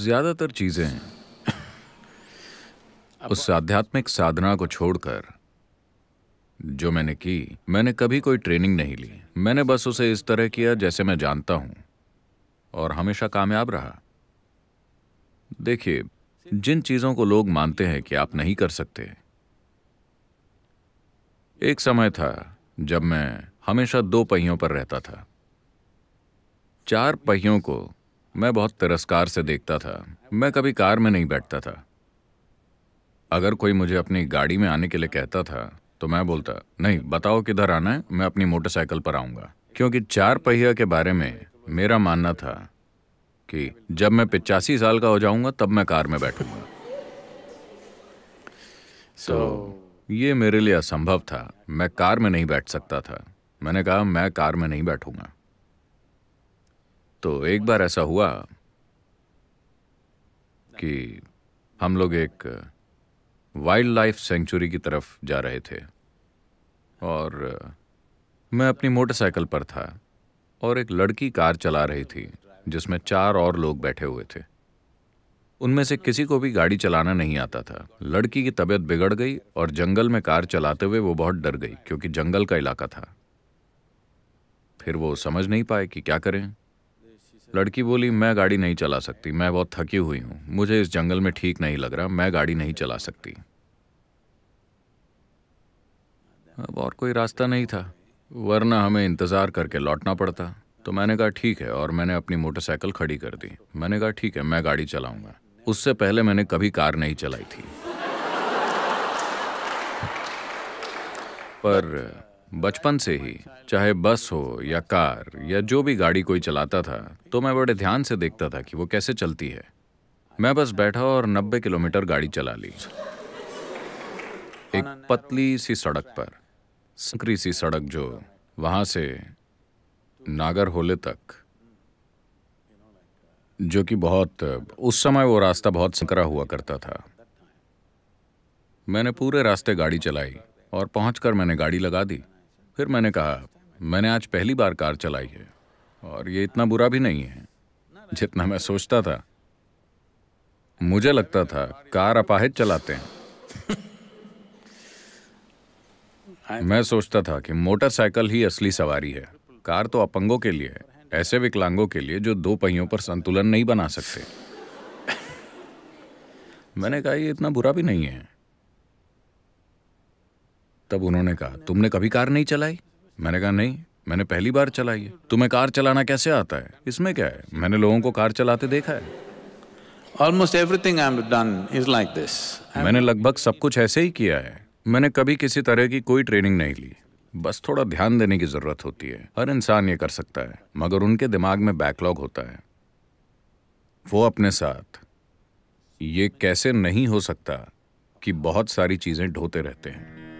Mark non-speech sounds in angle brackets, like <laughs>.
ज्यादातर चीजें उस आध्यात्मिक साधना को छोड़कर जो मैंने की मैंने कभी कोई ट्रेनिंग नहीं ली मैंने बस उसे इस तरह किया जैसे मैं जानता हूं और हमेशा कामयाब रहा देखिए जिन चीजों को लोग मानते हैं कि आप नहीं कर सकते एक समय था जब मैं हमेशा दो पहियों पर रहता था चार पहियों को मैं बहुत तिरस्कार से देखता था मैं कभी कार में नहीं बैठता था अगर कोई मुझे अपनी गाड़ी में आने के लिए कहता था तो मैं बोलता नहीं बताओ किधर आना है मैं अपनी मोटरसाइकिल पर आऊंगा क्योंकि चार पहिया के बारे में मेरा मानना था कि जब मैं पिचासी साल का हो जाऊंगा तब मैं कार में बैठूंगा तो so, ये मेरे लिए असंभव था मैं कार में नहीं बैठ सकता था मैंने कहा मैं कार में नहीं बैठूंगा तो एक बार ऐसा हुआ कि हम लोग एक वाइल्ड लाइफ सेंचुरी की तरफ जा रहे थे और मैं अपनी मोटरसाइकिल पर था और एक लड़की कार चला रही थी जिसमें चार और लोग बैठे हुए थे उनमें से किसी को भी गाड़ी चलाना नहीं आता था लड़की की तबीयत बिगड़ गई और जंगल में कार चलाते हुए वो बहुत डर गई क्योंकि जंगल का इलाका था फिर वो समझ नहीं पाए कि क्या करें लड़की बोली मैं गाड़ी नहीं चला सकती मैं बहुत थकी हुई हूँ मुझे इस जंगल में ठीक नहीं लग रहा मैं गाड़ी नहीं चला सकती अब और कोई रास्ता नहीं था वरना हमें इंतज़ार करके लौटना पड़ता तो मैंने कहा ठीक है और मैंने अपनी मोटरसाइकिल खड़ी कर दी मैंने कहा ठीक है मैं गाड़ी चलाऊंगा उससे पहले मैंने कभी कार नहीं चलाई थी पर बचपन से ही चाहे बस हो या कार या जो भी गाड़ी कोई चलाता था तो मैं बड़े ध्यान से देखता था कि वो कैसे चलती है मैं बस बैठा और 90 किलोमीटर गाड़ी चला ली एक पतली सी सड़क पर संकरी सी सड़क जो वहां से नागर होले तक जो कि बहुत उस समय वो रास्ता बहुत संकरा हुआ करता था मैंने पूरे रास्ते गाड़ी चलाई और पहुंचकर मैंने गाड़ी लगा दी फिर मैंने कहा मैंने आज पहली बार कार चलाई है और ये इतना बुरा भी नहीं है जितना मैं सोचता था मुझे लगता था कार अपाहिज चलाते हैं <laughs> मैं सोचता था कि मोटरसाइकिल ही असली सवारी है कार तो अपंगों के लिए है ऐसे विकलांगों के लिए जो दो पहियों पर संतुलन नहीं बना सकते <laughs> मैंने कहा ये इतना बुरा भी नहीं है तब उन्होंने कहा तुमने कभी कार नहीं चलाई मैंने कहा नहीं मैंने पहली बार चलाई है तुम्हें कार चलाना कैसे आता है इसमें क्या है मैंने लोगों को कार चलाते देखा है almost everything I have done is like this मैंने लगभग सब कुछ ऐसे ही किया है मैंने कभी किसी तरह की कोई ट्रेनिंग नहीं ली बस थोड़ा ध्यान देने की जरूरत होती है हर इंसान ये कर सकता है मगर उनके दिमाग में बैकलॉग होता है वो अपने साथ ये कैसे नहीं हो सकता कि बहुत सारी चीज़ें ढोते रहते हैं